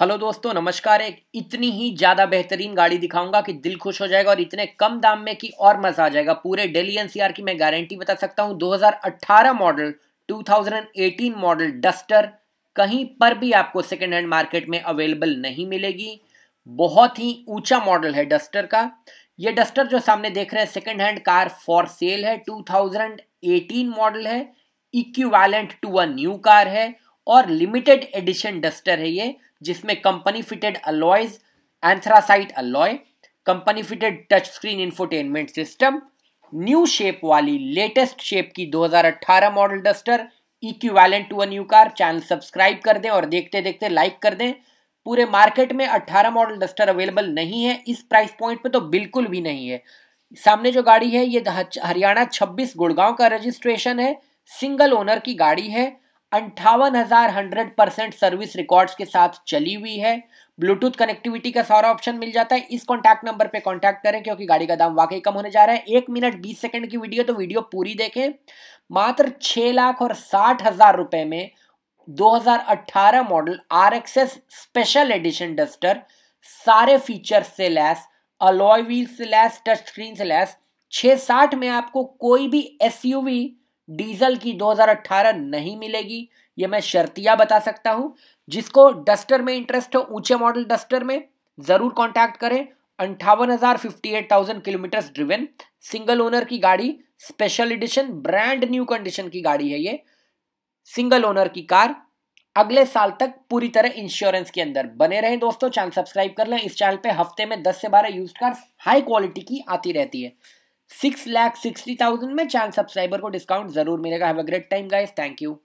hello दोस्तों नमस्कार एक इतनी ही ज़्यादा बेहतरीन गाड़ी दिखाऊंगा कि दिल खुश हो जाएगा और इतने कम दाम में कि और मज़ा आ जाएगा पूरे डेली एनसीआर की मैं गारंटी बता सकता हूं 2018 मॉडल 2018 मॉडल डस्टर कहीं पर भी आपको सेकेंड हैंड मार्केट में अवेलेबल नहीं मिलेगी बहुत ही ऊंचा मॉडल है डस्टर का ये डस्टर जो सामने देख रहे हैं second hand car for sale है टू मॉडल है equivalent to a new car है और लिमिटेड एडिशन डस्टर है ये जिसमें company fitted alloys anthracite alloy company fitted touch screen infotainment system new shape वाली लेटेस्ट शेप की 2018 model Duster equivalent to a new car channel subscribe कर दें और देखते देखते लाइक कर दें पूरे मार्केट में 18 मॉडल डस्टर अवेलेबल नहीं है इस प्राइस पॉइंट पे तो बिल्कुल भी नहीं है सामने जो गाड़ी है ये हरियाणा 26 गुड़गांव का रजिस्ट्रेशन है सिंगल ओनर की गाड़ी है अंठावन हजार हंड्रेड परसेंट सर्विस रिकॉर्ड्स के साथ चली हुई है ब्लूटूथ कनेक्टिविटी का सारा ऑप्शन मिल जाता है इस कॉन्टैक्ट नंबर पे कॉन्टैक्ट करें क्योंकि गाड़ी का दाम वाकई कम होने जा रहा है एक मिनट बीस सेकंड की वीडियो तो वीडियो पूरी देखें मात्र छह लाख और साठ हजार रुपए में 2018 model R special edition Duster सारे फीचर से लैस अलॉय व्हील से लैस टच स्क्रीन से लैस साठ में आपको कोई भी एस डीजल की 2018 नहीं मिलेगी ये मैं शर्तिया बता सकता हूँ जिसको डस्टर में इंटरेस्ट हो ऊंचे मॉडल डस्टर में ज़रूर कॉन्टैक्ट करें अंठावन हज़ार fifty eight thousand kilometre driven single owner की गाड़ी special edition brand new condition की गाड़ी है ये सिंगल ओनर की कार अगले साल तक पूरी तरह इंश्योरेंस के अंदर बने रहे दोस्तों चैनल सब्सक्राइब कर लें इस चैनल पे हफ्ते में 10 से 12 यूज कार हाई क्वालिटी की आती रहती है सिक्स लैख सिक्सटी थाउजेंड में चैनल सब्सक्राइबर को डिस्काउंट जरूर मिलेगा have a great time guys thank you